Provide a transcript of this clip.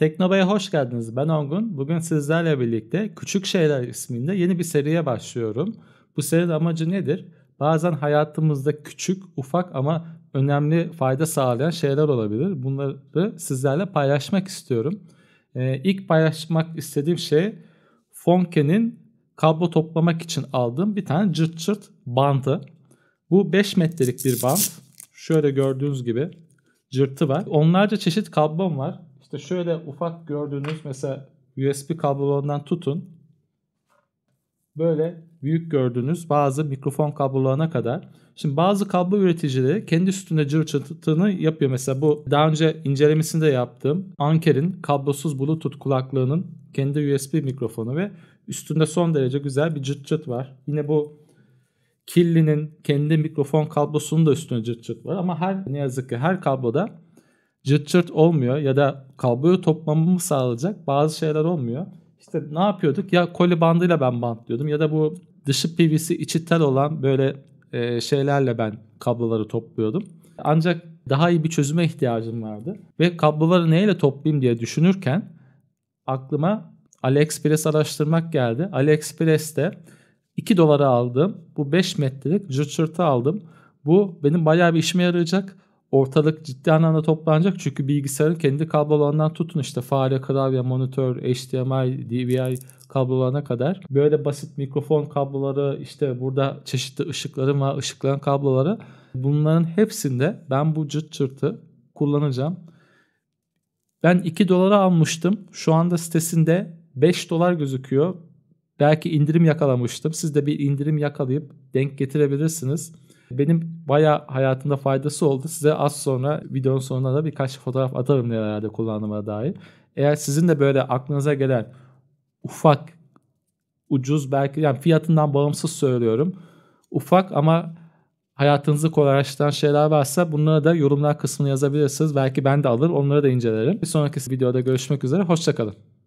Teknoba'ya hoş geldiniz. Ben Ongun. Bugün sizlerle birlikte Küçük Şeyler isminde yeni bir seriye başlıyorum. Bu serinin amacı nedir? Bazen hayatımızda küçük, ufak ama önemli fayda sağlayan şeyler olabilir. Bunları sizlerle paylaşmak istiyorum. Ee, ilk paylaşmak istediğim şey Fonke'nin kablo toplamak için aldığım bir tane cırt cırt bandı. Bu 5 metrelik bir band. Şöyle gördüğünüz gibi cırtı var. Onlarca çeşit kablom var. İşte şöyle ufak gördüğünüz mesela USB kablolarından tutun. Böyle büyük gördüğünüz bazı mikrofon kablolarına kadar. Şimdi bazı kablo üreticileri kendi üstünde cırçıtını yapıyor. Mesela bu daha önce incelemesini de yaptığım Anker'in kablosuz bluetooth kulaklığının kendi USB mikrofonu ve üstünde son derece güzel bir cırt cırt var. Yine bu Killi'nin kendi mikrofon kablosunun da üstünde cırt cırt var ama her ne yazık ki her kabloda cırt cırt olmuyor ya da kabloyu toplamamı sağlayacak bazı şeyler olmuyor. İşte ne yapıyorduk? Ya koli bandıyla ben bantlıyordum ya da bu dışı PVC içi tel olan böyle e, şeylerle ben kabloları topluyordum. Ancak daha iyi bir çözüme ihtiyacım vardı. Ve kabloları neyle toplayayım diye düşünürken aklıma AliExpress araştırmak geldi. AliExpress'te 2 dolara aldım. Bu 5 metrelik cırtı aldım. Bu benim bayağı bir işime yarayacak ortalık ciddi anlamda toplanacak. Çünkü bilgisayarın kendi kablolarından tutun işte fare, klavye, monitör, HDMI, DVI kablolarına kadar. Böyle basit mikrofon kabloları işte burada çeşitli ışıkların var, ışıkların kabloları. Bunların hepsinde ben bu cırt çırtı kullanacağım. Ben 2 dolara almıştım. Şu anda sitesinde 5 dolar gözüküyor. Belki indirim yakalamıştım. Siz de bir indirim yakalayıp denk getirebilirsiniz. Benim baya hayatımda faydası oldu. Size az sonra videonun sonuna da birkaç fotoğraf atarım nelerde kullandığıma dair. Eğer sizin de böyle aklınıza gelen ufak, ucuz belki yani fiyatından bağımsız söylüyorum. Ufak ama hayatınızı kolaylaştıran şeyler varsa bunlara da yorumlar kısmını yazabilirsiniz. Belki ben de alır onları da incelerim. Bir sonraki videoda görüşmek üzere. Hoşçakalın.